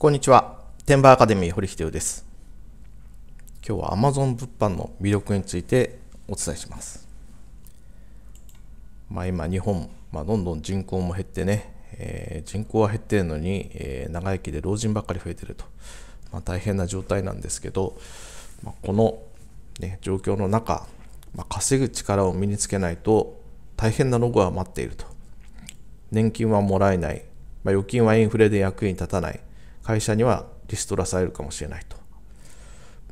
こんにちは。テンバーアカデミー堀秀夫です。今日は Amazon 物販の魅力についてお伝えします。まあ、今、日本、まあ、どんどん人口も減ってね、えー、人口は減ってるのに、えー、長生きで老人ばっかり増えてると、まあ、大変な状態なんですけど、まあ、この、ね、状況の中、まあ、稼ぐ力を身につけないと大変なロゴが待っていると。年金はもらえない、まあ、預金はインフレで役に立たない、会社にはリストラされるかもしれないと、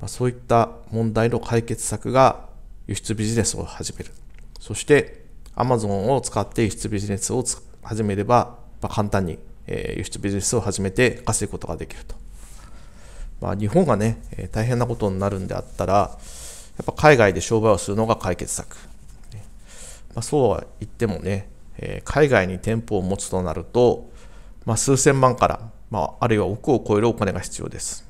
まあ、そういった問題の解決策が輸出ビジネスを始めるそして Amazon を使って輸出ビジネスを始めれば、まあ、簡単に輸出ビジネスを始めて稼ぐことができると、まあ、日本がね大変なことになるんであったらやっぱ海外で商売をするのが解決策、まあ、そうは言ってもね海外に店舗を持つとなると、まあ、数千万からまあ、あるいは億を超えるお金が必要です。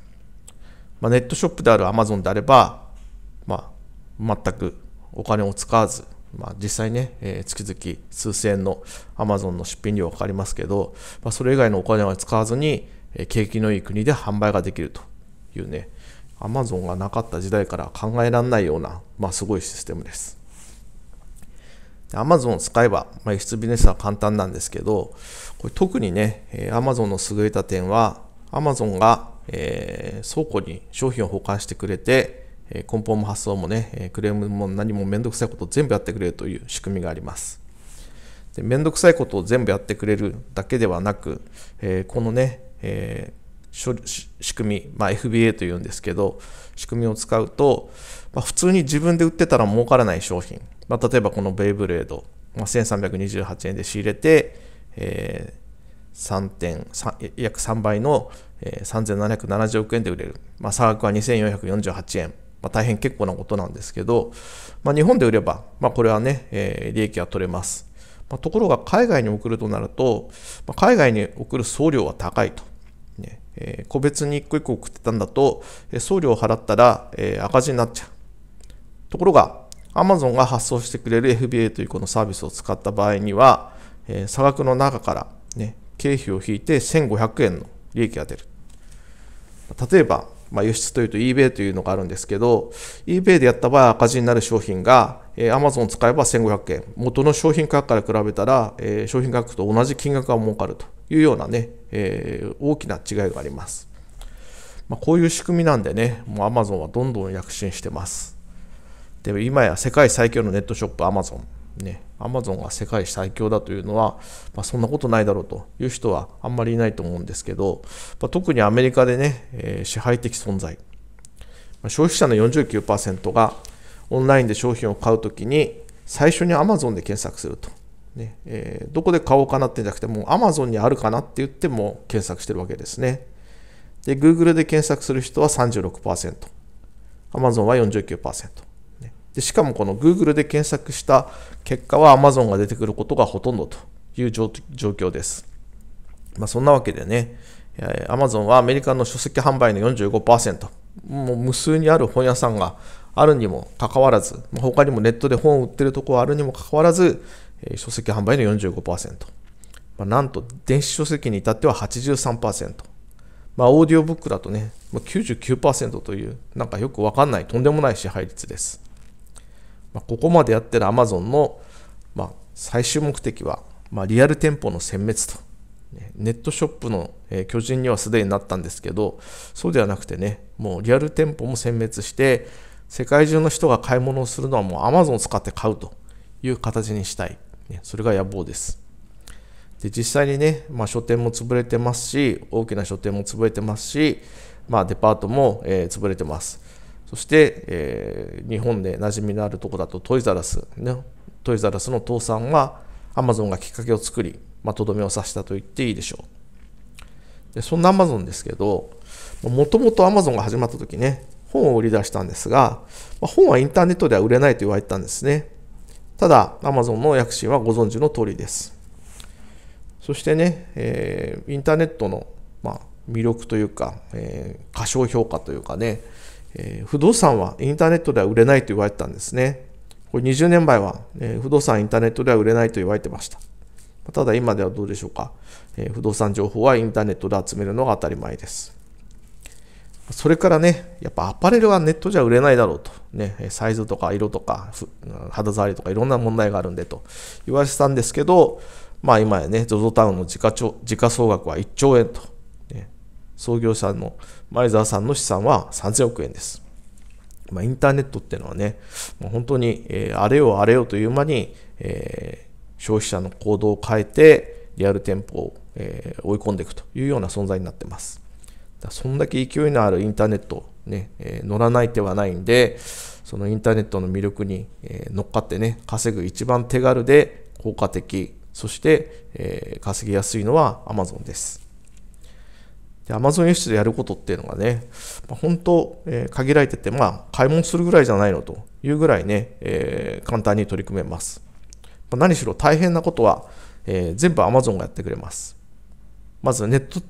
まあ、ネットショップである Amazon であれば、まあ、全くお金を使わず、まあ、実際ね、えー、月々数千円の Amazon の出品料はかかりますけど、まあ、それ以外のお金は使わずに、えー、景気のいい国で販売ができるというね、Amazon がなかった時代から考えられないような、まあ、すごいシステムです。Amazon 使えば、まあ、輸出ビジネスは簡単なんですけど、これ特にね、え Amazon の優れた点は、Amazon が、えー、倉庫に商品を保管してくれて、え梱包も発送もね、えクレームも何もめんどくさいことを全部やってくれるという仕組みがあります。でめんどくさいことを全部やってくれるだけではなく、えこのね、えー仕組み、まあ、FBA というんですけど、仕組みを使うと、まあ、普通に自分で売ってたら儲からない商品、まあ、例えばこのベイブレード、まあ、1328円で仕入れて、えー、3. 約3倍の、えー、3770億円で売れる、まあ、差額は2448円、まあ、大変結構なことなんですけど、まあ、日本で売れば、まあ、これはね、えー、利益は取れます。まあ、ところが海外に送るとなると、まあ、海外に送る送料は高いと。えー、個別に一個一個送ってたんだと、え送料を払ったら、えー、赤字になっちゃう。ところが、Amazon が発送してくれる FBA というこのサービスを使った場合には、えー、差額の中から、ね、経費を引いて1500円の利益が出る。例えば、まあ、輸出というと eBay というのがあるんですけど、eBay でやった場合赤字になる商品が、えー、Amazon 使えば1500円。元の商品価格から比べたら、えー、商品価格と同じ金額が儲かると。いうようなね、えー、大きな違いがあります。まあ、こういう仕組みなんでね、もう Amazon はどんどん躍進してます。で、今や世界最強のネットショップ Amazon。ね、Amazon が世界最強だというのは、まあ、そんなことないだろうという人はあんまりいないと思うんですけど、まあ、特にアメリカでね、えー、支配的存在。まあ、消費者の49%がオンラインで商品を買うときに最初に Amazon で検索すると。ねえー、どこで買おうかなってんじゃなくて、もう Amazon にあるかなって言っても検索してるわけですね。で、Google で検索する人は36%、Amazon は49%、ねで。しかもこの Google で検索した結果は Amazon が出てくることがほとんどという状況です。まあ、そんなわけでね、Amazon はアメリカの書籍販売の45%、もう無数にある本屋さんがあるにもかかわらず、他にもネットで本を売ってるところあるにもかかわらず、え書籍販売の45%、まあ、なんと電子書籍に至っては83%、まあ、オーディオブックだとね、まあ、99%という、なんかよくわかんない、とんでもない支配率です。まあ、ここまでやってる Amazon の、まあ、最終目的は、まあ、リアル店舗の殲滅と。ネットショップの巨人にはすでになったんですけど、そうではなくてね、もうリアル店舗も殲滅して、世界中の人が買い物をするのはもうアマゾンを使って買うという形にしたい。ね、それが野望です。で実際にね、まあ、書店も潰れてますし大きな書店も潰れてますし、まあ、デパートも、えー、潰れてますそして、えー、日本で馴染みのあるとこだとトイザラス、ね、トイザラスの倒産はアマゾンがきっかけを作りまとどめを刺したと言っていいでしょうでそんなアマゾンですけどもともとアマゾンが始まった時ね本を売り出したんですが、まあ、本はインターネットでは売れないと言われたんですねただ、アマゾンの躍進はご存知の通りです。そしてね、えー、インターネットの、まあ、魅力というか、えー、過小評価というかね、えー、不動産はインターネットでは売れないと言われてたんですね。これ20年前は、え不動産インターネットでは売れないと言われてました。ただ今ではどうでしょうか。え不動産情報はインターネットで集めるのが当たり前です。それからね、やっぱアパレルはネットじゃ売れないだろうと。ね、サイズとか色とか肌触りとかいろんな問題があるんでと言われてたんですけど、まあ今やね、ZOZO タウンの時価時価総額は1兆円と。ね、創業者の前澤さんの資産は3000億円です。まあ、インターネットっていうのはね、もう本当に、えー、あれよあれよという間に、えー、消費者の行動を変えて、リアル店舗を、えー、追い込んでいくというような存在になってます。そんだけ勢いのあるインターネット、ね、えー、乗らない手はないんで、そのインターネットの魅力に、えー、乗っかってね、稼ぐ一番手軽で効果的、そして、えー、稼ぎやすいのは Amazon です。で、Amazon 輸出でやることっていうのがね、まあ、本当、えー、限られてて、まあ、買い物するぐらいじゃないのというぐらいね、えー、簡単に取り組めます。まあ、何しろ大変なことは、えー、全部 Amazon がやってくれます。まずネット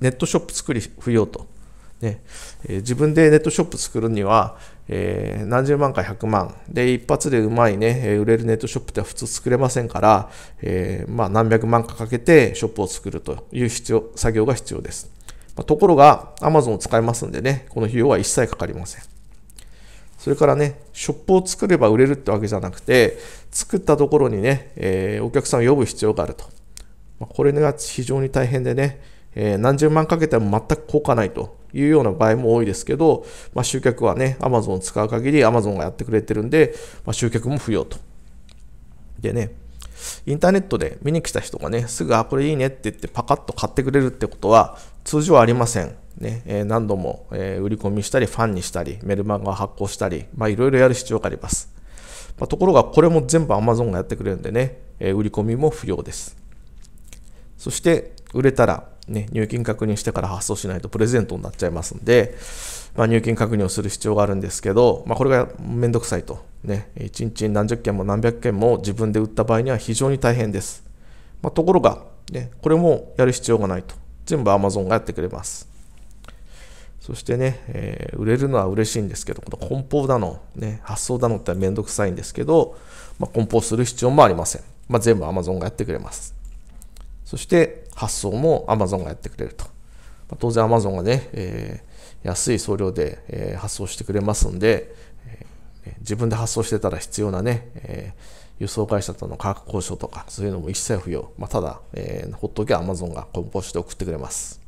ネットショップ作り不要と。ねえー、自分でネットショップ作るには、えー、何十万か100万で一発でうまいね、えー、売れるネットショップって普通作れませんから、えまあ、何百万かかけてショップを作るという必要作業が必要です、まあ、ところが Amazon を使いますんでねこの費用は一切かかりませんそれからねショップを作れば売れるってわけじゃなくて作ったところにね、えお客さんを呼ぶ必要があると、まあ、これが非常に大変でねえー、何十万かけても全く効かないというような場合も多いですけど、まあ、集客はね、アマゾンを使う限りアマゾンがやってくれてるんで、まあ、集客も不要と。でね、インターネットで見に来た人がね、すぐ、あ、これいいねって言ってパカッと買ってくれるってことは通常ありません。ね、えー、何度も、えー、売り込みしたり、ファンにしたり、メルマガを発行したり、まあ、いろいろやる必要があります。まあ、ところが、これも全部 Amazon がやってくれるんでね、えー、売り込みも不要です。そして、売れたら、ね、入金確認してから発送しないとプレゼントになっちゃいますんで、まあ、入金確認をする必要があるんですけど、まあ、これがめんどくさいと、ね、1日何十件も何百件も自分で売った場合には非常に大変です、まあ、ところが、ね、これもやる必要がないと全部 Amazon がやってくれますそしてね、えー、売れるのは嬉しいんですけど、この梱包だの、ね、発送だのってめんどくさいんですけど、ま梱包する必要もありません。ま全部 Amazon がやってくれます。そして、発送も Amazon がやってくれると。ま当然 Amazon がね、えー、安い送料で、えー、発送してくれますんで、えー、自分で発送してたら必要なね、え輸送会社との価格交渉とか、そういうのも一切不要。まあ、ただ、えほっとけば Amazon が梱包して送ってくれます。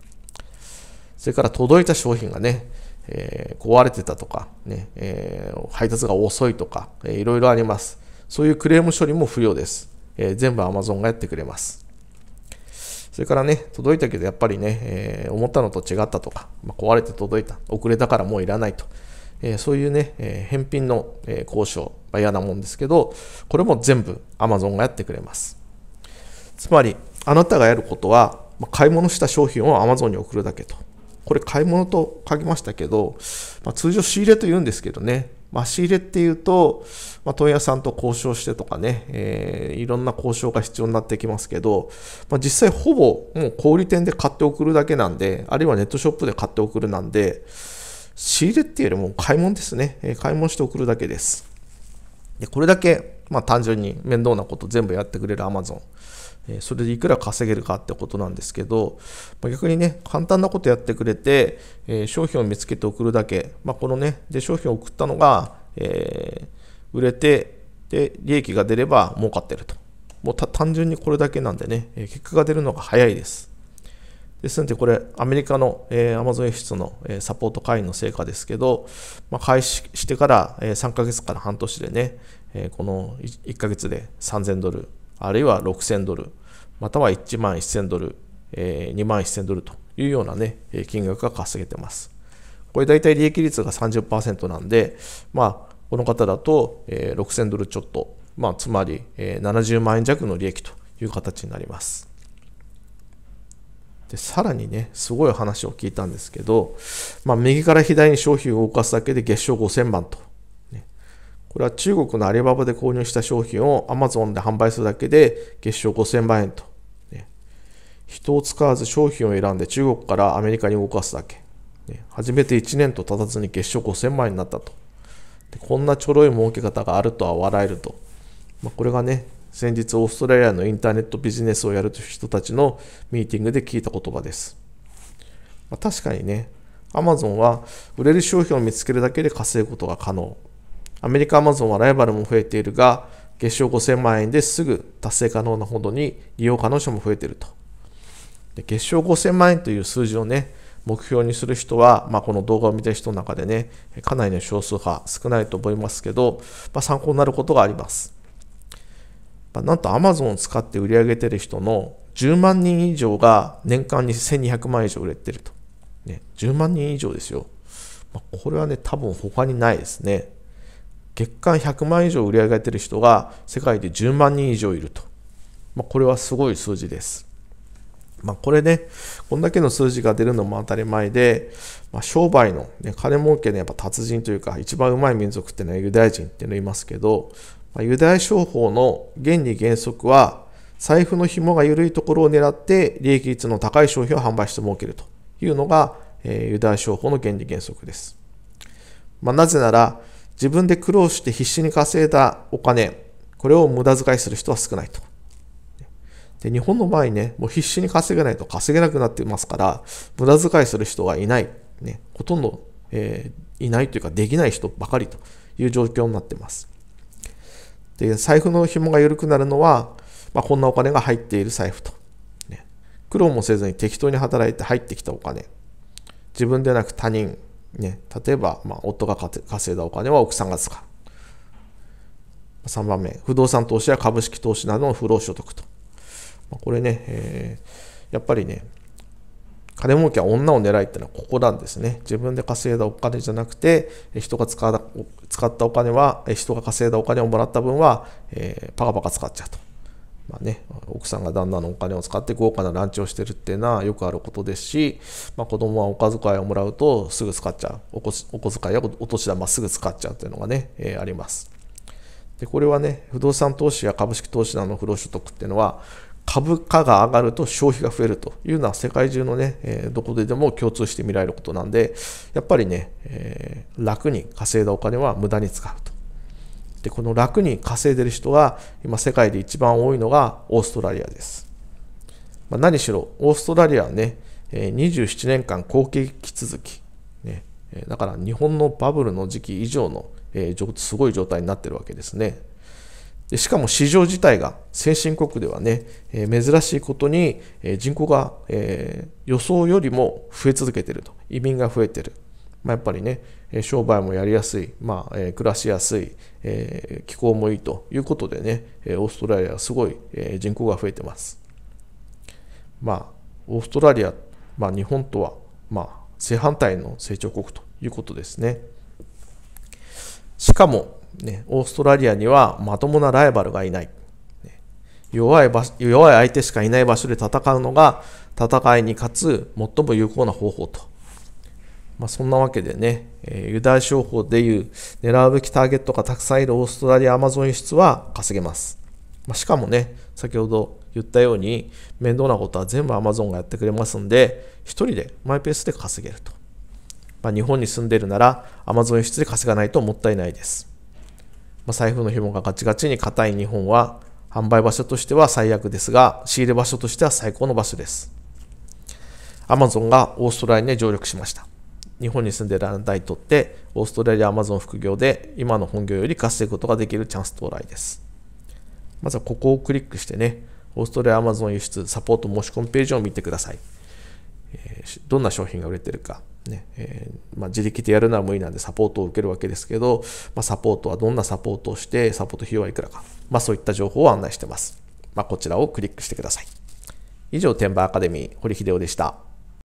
それから届いた商品がね、え壊れてたとかね、え配達が遅いとか、えいろいろあります。そういうクレーム処理も不要です。え全部 Amazon がやってくれます。それからね、届いたけどやっぱりね、えー、思ったのと違ったとか、まあ、壊れて届いた、遅れたからもういらないと、えー、そういうね、えー、返品の、え交渉、まあ、嫌なもんですけど、これも全部 Amazon がやってくれます。つまり、あなたがやることは、まあ、買い物した商品を Amazon に送るだけと。これ買い物と書きましたけど、まあ、通常仕入れと言うんですけどね、まあ、仕入れっていうと、まあ、問屋さんと交渉してとかね、えー、いろんな交渉が必要になってきますけど、まあ、実際ほぼもう小売店で買って送るだけなんで、あるいはネットショップで買って送るなんで、仕入れっていうよりも買い物ですね。えー、買い物して送るだけです。でこれだけ、まあ、単純に面倒なこと全部やってくれる Amazon。それでいくら稼げるかってことなんですけど、ま逆にね、簡単なことやってくれて、え商品を見つけて送るだけ、まあ、このね、で商品を送ったのが、えー、売れてで、利益が出れば儲かってると。もう単純にこれだけなんでね、え結果が出るのが早いです。ですので、これ、アメリカの、えー、Amazon F の、えー、サポート会員の成果ですけど、まあ、開始してから、えー、3ヶ月から半年でね、えー、この 1, 1ヶ月で3000ドルあるいは6000ドル、または1万1000ドル、えー、2万1000ドルというようなね、金額が稼げてます。これ大体利益率が30%なんで、まあ、この方だと、えー、6000ドルちょっと、まあ、つまり、えー、70万円弱の利益という形になります。でさらにね、すごい話を聞いたんですけど、まあ、右から左に商品を動かすだけで月賞5000万とこれは中国のアリババで購入した商品をアマゾンで販売するだけで月賞5000万円と、人を使わず商品を選んで中国からアメリカに動かすだけ。ね、初めて1年と経たずに月賞5000万円になったと。でこんなちょろい儲け方があるとは笑えると。まあ、これがね、先日オーストラリアのインターネットビジネスをやる人たちのミーティングで聞いた言葉です。まあ、確かにね、Amazon は売れる商品を見つけるだけで稼ぐことが可能。アメリカアマゾンはライバルも増えているが、月賞5000万円ですぐ達成可能なほどに利用可能者も増えていると。で月賞5000万円という数字をね、目標にする人は、まあ、この動画を見た人の中でね、かなりの少数派、少ないと思いますけど、まあ、参考になることがあります。まあ、なんとアマゾンを使って売り上げてる人の10万人以上が年間に1200万以上売れてると。ね、10万人以上ですよ。まあ、これはね、多分他にないですね。月間100万以上売り上げてる人が世界で10万人以上いると。まあ、これはすごい数字です。まあ、これね、こんだけの数字が出るのも当たり前で、まあ、商売の、ね、金儲けのやっぱ達人というか、一番うまい民族っていうのはユダヤ人っていうのいますけど、まあ、ユダヤ商法の原理原則は、財布の紐が緩いところを狙って利益率の高い商品を販売して儲けるというのが、えー、ユダヤ商法の原理原則です。まあ、なぜなら、自分で苦労して必死に稼いだお金、これを無駄遣いする人は少ないと。で日本の場合ね、もう必死に稼げないと稼げなくなってますから、無駄遣いする人がいない、ね、ほとんど、えー、いないというか、できない人ばかりという状況になってます。で財布の紐が緩くなるのは、まあ、こんなお金が入っている財布と、ね。苦労もせずに適当に働いて入ってきたお金。自分でなく他人。ね、例えば、まあ、夫が稼いだお金は奥さんが使う。3番目、不動産投資や株式投資などの不労所得と。まあ、これね、えー、やっぱりね、金儲けは女を狙いってのはここなんですね。自分で稼いだお金じゃなくて、人が使ったお金は、人が稼いだお金をもらった分は、えー、パカパカ使っちゃうと。まあね、奥さんが旦那のお金を使って豪華なランチをしてるっていうのはよくあることですし、まあ、子供はお小遣いをもらうとすぐ使っちゃうお小遣いやお年玉すぐ使っちゃうっていうのがね、えー、ありますでこれはね不動産投資や株式投資などの不労所得っていうのは株価が上がると消費が増えるというのは世界中のね、えー、どこででも共通して見られることなんでやっぱりね、えー、楽に稼いだお金は無駄に使うとでこの楽に稼いでる人が今世界で一番多いのがオーストラリアです、まあ、何しろオーストラリアはね27年間後継気続き、ね、だから日本のバブルの時期以上のすごい状態になってるわけですねでしかも市場自体が先進国ではね、え珍しいことに、え人口が、え予想よりも増え続けてると移民が増えてるまあ、やっぱりね、商売もやりやすい、まあ、えー、暮らしやすい、えー、気候もいいということでね、オーストラリアはすごい人口が増えてます。まあ、オーストラリア、まあ、日本とは、まあ、正反対の成長国ということですね。しかも、ね、オーストラリアにはまともなライバルがいない。弱い場弱い相手しかいない場所で戦うのが戦いに勝つ最も有効な方法とまあ、そんなわけでね、えー、ユダヤ商法でいう狙うべきターゲットがたくさんいるオーストラリア、アマゾン輸出は稼げます。まあ、しかもね、先ほど言ったように、面倒なことは全部アマゾンがやってくれますんで、一人でマイペースで稼げると。まあ、日本に住んでるなら、アマゾン輸出で稼がないともったいないです。まあ、財布の紐がガチガチに硬い日本は、販売場所としては最悪ですが、仕入れ場所としては最高の場所です。アマゾンがオーストラリアに上陸しました。日本に住んでいる団なにとって、オーストラリア、アマゾン副業で今の本業より稼ぐことができるチャンス到来です。まずはここをクリックしてね、オーストラリア、アマゾン輸出サポート申し込みページを見てください。えどんな商品が売れてるか。ねえー、まあ、自力でやるのは無理なんでサポートを受けるわけですけど、まあ、サポートはどんなサポートをして、サポート費用はいくらか、まあ、そういった情報を案内してます。まこちらをクリックしてください。以上、天馬アカデミー、堀秀夫でした。